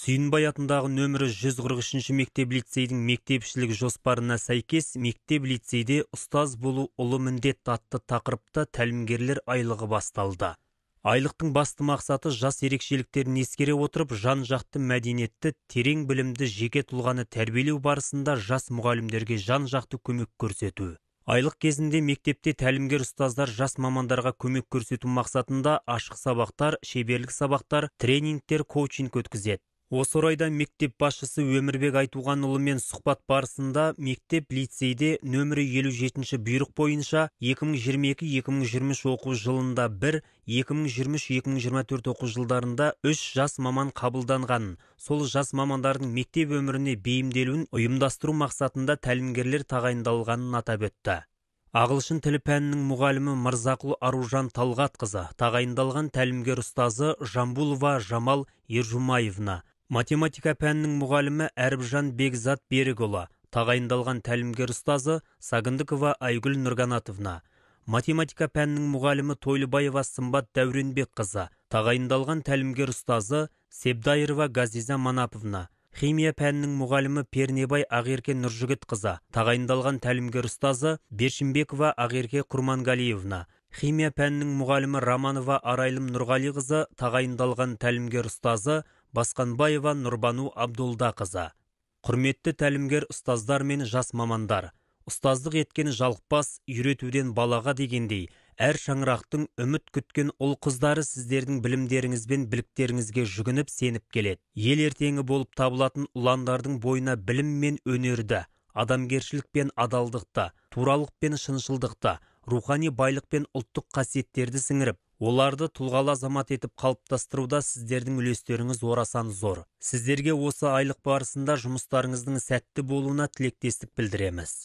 сүйінбай атындағы нөмірі 143 мектеп лицейдің мектепшілік жоспарына сәйкес мектеп лицейде ұстаз болу ұлы міндет атты тақырыпта тәлімгерлер айлығы басталды айлықтың басты мақсаты жас ерекшеліктерін ескере отырып жан жақты мәдениетті терең білімді жеке тұлғаны тәрбиелеу барысында жас мұғалімдерге жан жақты көмек көрсету айлық кезінде мектепте тәлімгер ұстаздар жас мамандарға көмек көрсету мақсатында ашық сабақтар шеберлік сабақтар тренингтер коучинг өткізеді осы орайда мектеп басшысы өмірбек айтуғанұлымен сұхбат барысында мектеп лицейде нөмірі жетінші бұйрық бойынша 2022-2023 оқу жылында бір 2023-2024 оқу жылдарында үш жас маман қабылданған сол жас мамандардың мектеп өміріне бейімделуін ұйымдастыру мақсатында тәлімгерлер тағайындалғанын атап өтті ағылшын тілі пәнінің мұғалімі мырзақұл аружан талғатқызы тағайындалған тәлімгер ұстазы жамбулова жамал ержумаевна математика пәнінің мұғалімі әріпжан бекзат берікұлы тағайындалған тәлімгер ұстазы сагындықова айгүл нұрғанатовна математика пәнінің мұғалімі тойлыбаева сымбат дәуренбек қызы тағайындалған тәлімгер ұстазы себдайырова газиза манаповна химия пәнінің мұғалімі пернебай ақерке нұржігіт қызы тағайындалған тәлімгер ұстазы бершімбекова ақерке құрманғалиевна химия пәнінің мұғалімі романова арайлым нұрғалиқызы тағайындалған тәлімгер ұстазы Басқанбаева Нұрбану Абдулда Құрметті тәлімгер ұстаздар мен жас мамандар, ұстаздық еткен жалықпас үйретуден балаға дегендей, әр шаңырақтың үміт күткен ұл қыздары сіздердің білімдеріңіз бен біліктеріңізге жүгініп сеніп келеді. Ел ертеңі болып табылатын ұландардың бойына білім мен өнерді, адамгершілік пен адалдықты, туралық пен шыншылдықты, рухани байлық пен ұлттық қасиеттерді сіңіріп, оларды тұлғалы азамат етіп қалыптастыруда сіздердің үлестеріңіз орасан зор сіздерге осы айлық барысында жұмыстарыңыздың сәтті болуына тілектестік білдіреміз